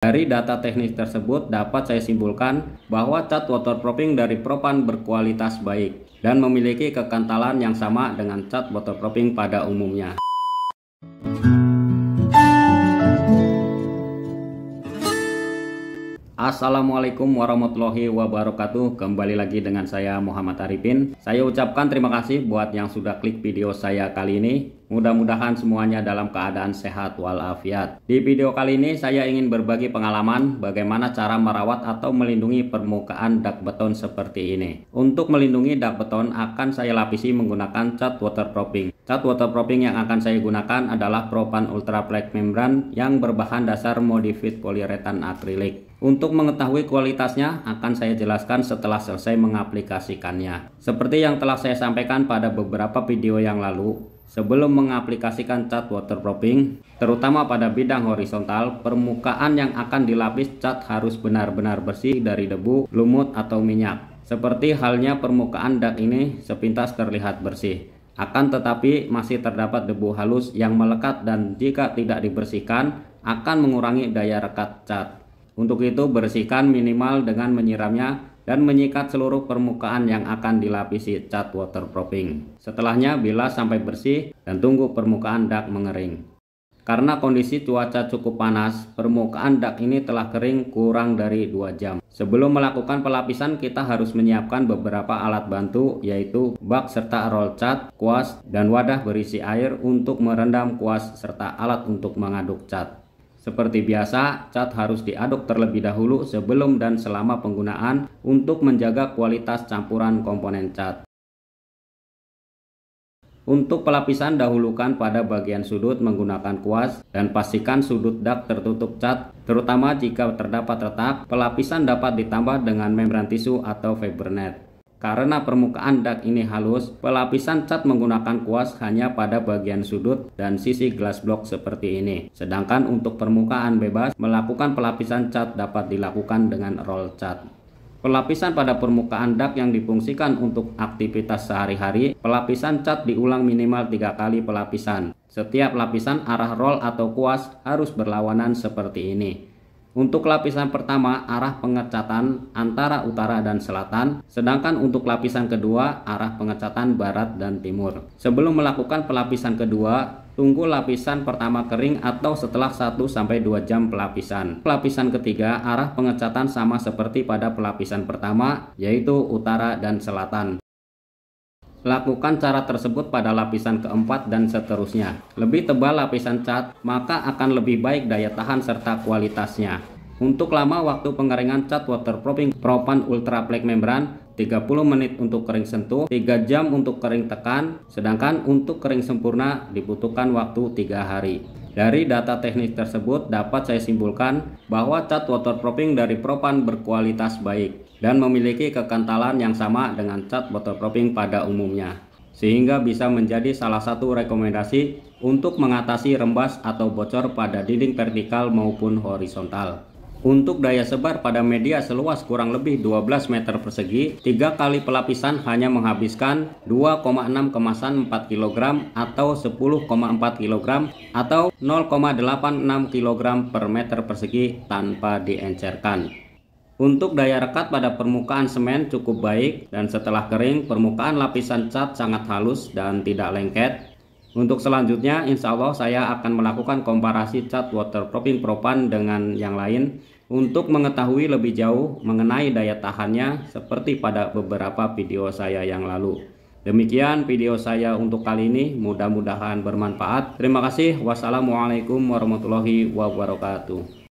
Dari data teknis tersebut dapat saya simpulkan bahwa cat waterproofing dari propan berkualitas baik dan memiliki kekentalan yang sama dengan cat waterproofing pada umumnya. Assalamualaikum warahmatullahi wabarakatuh Kembali lagi dengan saya Muhammad Arifin Saya ucapkan terima kasih buat yang sudah klik video saya kali ini Mudah-mudahan semuanya dalam keadaan sehat walafiat Di video kali ini saya ingin berbagi pengalaman Bagaimana cara merawat atau melindungi permukaan dak beton seperti ini Untuk melindungi dak beton akan saya lapisi menggunakan cat waterproofing Cat waterproofing yang akan saya gunakan adalah propan ultraflex membran yang berbahan dasar modified poliuretan akrilik. Untuk mengetahui kualitasnya akan saya jelaskan setelah selesai mengaplikasikannya. Seperti yang telah saya sampaikan pada beberapa video yang lalu, Sebelum mengaplikasikan cat waterproofing, terutama pada bidang horizontal, permukaan yang akan dilapis cat harus benar-benar bersih dari debu, lumut, atau minyak. Seperti halnya permukaan dak ini sepintas terlihat bersih. Akan tetapi masih terdapat debu halus yang melekat dan jika tidak dibersihkan akan mengurangi daya rekat cat. Untuk itu bersihkan minimal dengan menyiramnya dan menyikat seluruh permukaan yang akan dilapisi cat waterproofing. Setelahnya bilas sampai bersih dan tunggu permukaan dak mengering. Karena kondisi cuaca cukup panas, permukaan dak ini telah kering kurang dari 2 jam. Sebelum melakukan pelapisan, kita harus menyiapkan beberapa alat bantu yaitu bak serta roll cat, kuas, dan wadah berisi air untuk merendam kuas serta alat untuk mengaduk cat. Seperti biasa, cat harus diaduk terlebih dahulu sebelum dan selama penggunaan untuk menjaga kualitas campuran komponen cat. Untuk pelapisan dahulukan pada bagian sudut menggunakan kuas dan pastikan sudut dak tertutup cat terutama jika terdapat retak, pelapisan dapat ditambah dengan membran tisu atau fibernet. Karena permukaan dak ini halus, pelapisan cat menggunakan kuas hanya pada bagian sudut dan sisi glass block seperti ini. Sedangkan untuk permukaan bebas, melakukan pelapisan cat dapat dilakukan dengan roll cat. Pelapisan pada permukaan dak yang difungsikan untuk aktivitas sehari-hari, pelapisan cat diulang minimal tiga kali pelapisan. Setiap lapisan arah roll atau kuas harus berlawanan seperti ini. Untuk lapisan pertama, arah pengecatan antara utara dan selatan, sedangkan untuk lapisan kedua, arah pengecatan barat dan timur. Sebelum melakukan pelapisan kedua, tunggu lapisan pertama kering atau setelah 1 2 jam pelapisan. Pelapisan ketiga, arah pengecatan sama seperti pada pelapisan pertama, yaitu utara dan selatan. Lakukan cara tersebut pada lapisan keempat dan seterusnya. Lebih tebal lapisan cat, maka akan lebih baik daya tahan serta kualitasnya. Untuk lama waktu pengeringan cat waterproofing propan ultra black membran 30 menit untuk kering sentuh, 3 jam untuk kering tekan, sedangkan untuk kering sempurna dibutuhkan waktu 3 hari. Dari data teknis tersebut dapat saya simpulkan bahwa cat waterproofing dari propan berkualitas baik dan memiliki kekentalan yang sama dengan cat waterproofing pada umumnya sehingga bisa menjadi salah satu rekomendasi untuk mengatasi rembas atau bocor pada dinding vertikal maupun horizontal. Untuk daya sebar pada media seluas kurang lebih 12 meter persegi, tiga kali pelapisan hanya menghabiskan 2,6 kemasan 4 kg atau 10,4 kg atau 0,86 kg per meter persegi tanpa diencerkan. Untuk daya rekat pada permukaan semen cukup baik dan setelah kering permukaan lapisan cat sangat halus dan tidak lengket untuk selanjutnya, insya Allah saya akan melakukan komparasi cat waterproofing propan dengan yang lain untuk mengetahui lebih jauh mengenai daya tahannya seperti pada beberapa video saya yang lalu. Demikian video saya untuk kali ini, mudah-mudahan bermanfaat. Terima kasih, wassalamualaikum warahmatullahi wabarakatuh.